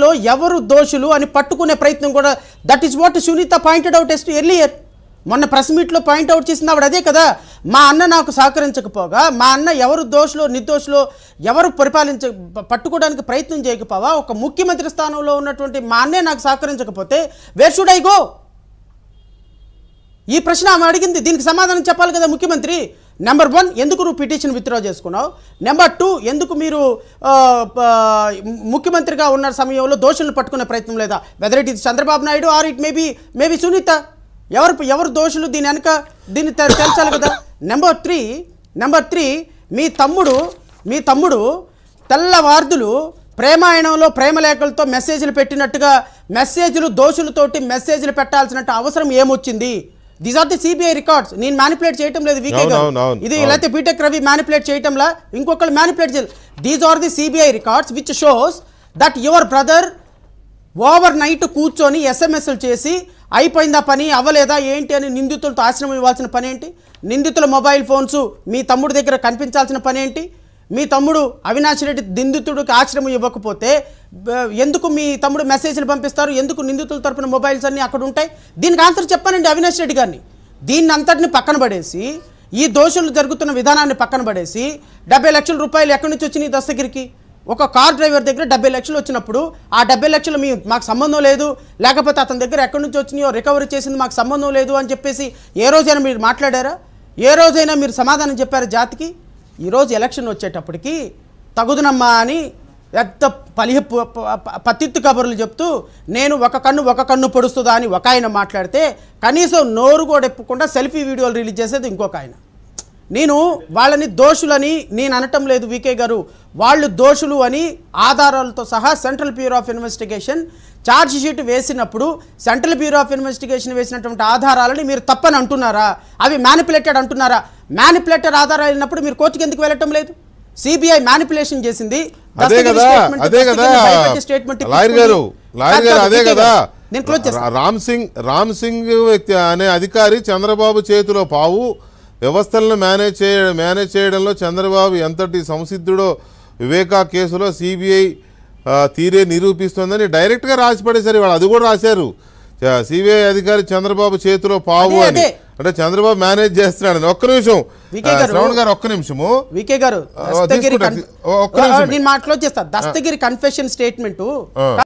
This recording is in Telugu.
లో ఎవరు దోషులు అని పట్టుకునే ప్రయత్నం కూడా that is what Sunitha pointed out ఎస్ట్ ఎర్లియర్ మొన్న ప్రెస్ మీట్లో పాయింట్అవుట్ చేసింది ఆవిడ అదే కదా మా అన్న నాకు సహకరించకపోగా మా అన్న ఎవరు దోషులో నిర్దోషులో ఎవరు పరిపాలించ పట్టుకోవడానికి ప్రయత్నం చేయకపోవా ఒక ముఖ్యమంత్రి స్థానంలో ఉన్నటువంటి మా అన్నే నాకు సహకరించకపోతే వేర్ షుడ్ ఐ గో ఈ ప్రశ్న ఆమె అడిగింది దీనికి సమాధానం చెప్పాలి కదా ముఖ్యమంత్రి నెంబర్ వన్ ఎందుకు నువ్వు పిటిషన్ విత్డ్రా చేసుకున్నావు నెంబర్ టూ ఎందుకు మీరు ముఖ్యమంత్రిగా ఉన్న సమయంలో దోషులను పట్టుకునే ప్రయత్నం లేదా వెదర్ ఇట్ ఇది Chandrababu Naidu or it maybe maybe Sunitha ఎవరు ఎవరు దోషులు దీని వెనక దీన్ని తెలుసాలి కదా నెంబర్ త్రీ నెంబర్ త్రీ మీ తమ్ముడు మీ తమ్ముడు తెల్లవార్దులు ప్రేమాయణంలో ప్రేమలేఖలతో మెసేజ్లు పెట్టినట్టుగా మెసేజ్లు దోషులతోటి మెసేజ్లు పెట్టాల్సినట్టు అవసరం ఏమొచ్చింది these are the CBI records నేను మ్యానిపులేట్ చేయటం లేదు వీకే ఇది లేకపోతే బీటెక్ e రవి మ్యానిపులేట్ చేయటంలా ఇంకొకళ్ళు మ్యానిపులేట్ చేయాలి these are the CBI records which shows that your brother overnight కూర్చొని ఎస్ఎంఎస్లు చేసి అయిపోయిందా పని అవ్వలేదా ఏంటి అని నిందితులతో ఆశ్రమం ఇవ్వాల్సిన పని ఏంటి నిందితుల మొబైల్ ఫోన్స్ మీ తమ్ముడి దగ్గర కనిపించాల్సిన పని ఏంటి మీ తమ్ముడు అవినాష్ రెడ్డి నిందితుడికి ఆశ్రమం ఇవ్వకపోతే ఎందుకు మీ తమ్ముడు మెసేజ్లు పంపిస్తారు ఎందుకు నిందితుల తరపున మొబైల్స్ అన్నీ అక్కడ ఉంటాయి దీనికి ఆన్సర్ చెప్పానండి అవినాష్ రెడ్డి గారిని దీన్ని అంతటిని పక్కన పడేసి ఈ దోషులు జరుగుతున్న విధానాన్ని పక్కన పడేసి డెబ్బై లక్షల రూపాయలు ఎక్కడి నుంచి వచ్చినాయి దస్తగిరికి ఒక కార్ డ్రైవర్ దగ్గర డెబ్బై లక్షలు వచ్చినప్పుడు ఆ డెబ్బై లక్షలు మీ మాకు సంబంధం లేదు లేకపోతే అతని దగ్గర ఎక్కడి నుంచి వచ్చినాయో రికవరీ చేసింది మాకు సంబంధం లేదు అని చెప్పేసి ఏ రోజైనా మీరు మాట్లాడారా ఏ రోజైనా మీరు సమాధానం చెప్పారు జాతికి ఈరోజు ఎలక్షన్ వచ్చేటప్పటికి తగుదునమ్మా అని పెద్ద పలి పత్తిత్తు కబుర్లు చెప్తూ నేను ఒక కన్ను ఒక కన్ను పొడుస్తుందా అని ఒక ఆయన మాట్లాడితే కనీసం నోరు కూడా ఎప్పకుండా సెల్ఫీ వీడియోలు రిలీజ్ చేసేది ఇంకొక ఆయన నేను వాళ్ళని దోషులని నేను అనటం లేదు వికే గారు వాళ్ళు దోషులు అని ఆధారాలతో సహా central bureau of investigation charge sheet వేసినప్పుడు సెంట్రల్ బ్యూరో ఆఫ్ ఇన్వెస్టిగేషన్ వేసినటువంటి ఆధారాలని మీరు తప్పని అంటున్నారా అవి మ్యానిపులేటెడ్ అంటున్నారా మ్యానిపులేటర్ ఆధారాలు అయినప్పుడు మీరు కోర్టుకి ఎందుకు వెళ్ళటం లేదు సిబిఐ మ్యానిపులేషన్ చేసింది అదే కదా అదే కదా లాయర్ గారు లాయర్ గారు అదే కదా రామ్ సింగ్ రామ్ సింగ్ వ్యక్తి అనే అధికారి చంద్రబాబు చేతిలో పావు వ్యవస్థలను మేనేజ్ చేయ మేనేజ్ చేయడంలో చంద్రబాబు ఎంతటి సంసిద్ధుడో వివేకా కేసులో సిబిఐ తీరే నిరూపిస్తుందని డైరెక్ట్గా రాసి పడేశారు వాళ్ళు అది కూడా రాశారు సిబిఐ అధికారి చంద్రబాబు చేతిలో పావు అని అంటే చంద్రబాబు మేనేజ్ చేస్తున్నాడు ఒక్క నిమిషం గారు ఒక్క నిమిషము వికే గారు నేను మాట్లాడేస్తా దస్తగిరి కన్ఫెషన్ స్టేట్మెంట్